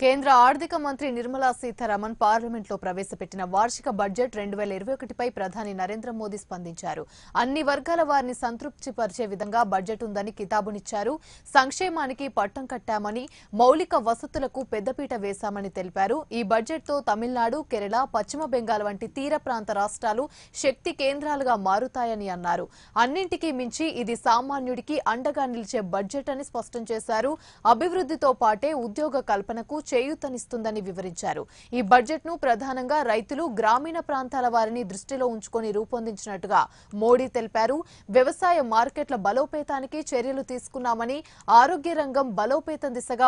కేంద్ర ఆర్థిక మంత్రి నిర్మలా సీతారామన్ పార్లమెంట్లో ప్రవేశపెట్టిన వార్షిక బడ్జెట్ రెండు వేల ఇరవై ఒకటిపై ప్రధాని నరేంద్ర మోదీ స్పందించారు అన్ని వర్గాల వారిని సంతృప్తిపరిచే విధంగా బడ్జెట్ ఉందని కితాబునిచ్చారు సంక్షేమానికి పట్టం కట్టామని మౌలిక వసతులకు పెద్దపీట వేశామని తెలిపారు ఈ బడ్జెట్తో తమిళనాడు కేరళ పశ్చిమ బెంగాల్ వంటి తీర ప్రాంత రాష్ట్రాలు శక్తి కేంద్రాలుగా మారుతాయని అన్నారు అన్నింటికీ మించి ఇది సామాన్యుడికి అండగా నిలిచే బడ్జెట్ అని స్పష్టం చేశారు అభివృద్దితో పాటే ఉద్యోగ కల్పనకు చేయూతనిస్తుందని వివరించారు ఈ బడ్జెట్ ను ప్రధానంగా రైతులు గ్రామీణ ప్రాంతాల వారిని దృష్టిలో ఉంచుకొని రూపొందించినట్టుగా మోడీ తెలిపారు వ్యవసాయ మార్కెట్ల బలోపేతానికి చర్యలు తీసుకున్నామని ఆరోగ్య రంగం బలోపేతం దిశగా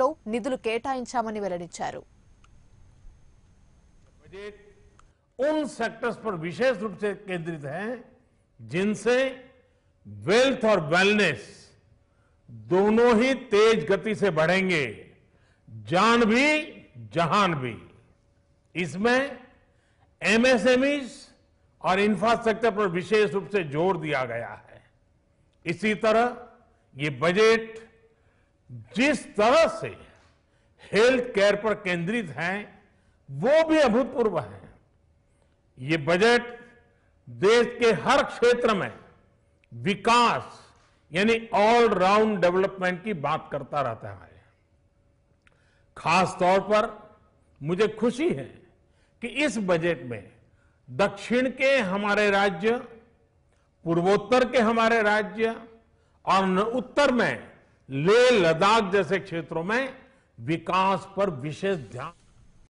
లో నిధులు కేటాయించామని వెల్లడించారు उन सेक्टर्स पर विशेष रूप से केंद्रित हैं जिनसे वेल्थ और वेलनेस दोनों ही तेज गति से बढ़ेंगे जान भी जहान भी इसमें एमएसएमईस और इंफ्रास्ट्रक्चर पर विशेष रूप से जोर दिया गया है इसी तरह ये बजट जिस तरह से हेल्थ केयर पर केंद्रित है वो भी अभूतपूर्व है ये बजट देश के हर क्षेत्र में विकास यानी ऑल राउंड डेवलपमेंट की बात करता रहता है खास तौर पर मुझे खुशी है कि इस बजट में दक्षिण के हमारे राज्य पूर्वोत्तर के हमारे राज्य और उत्तर में लेह लद्दाख जैसे क्षेत्रों में विकास पर विशेष ध्यान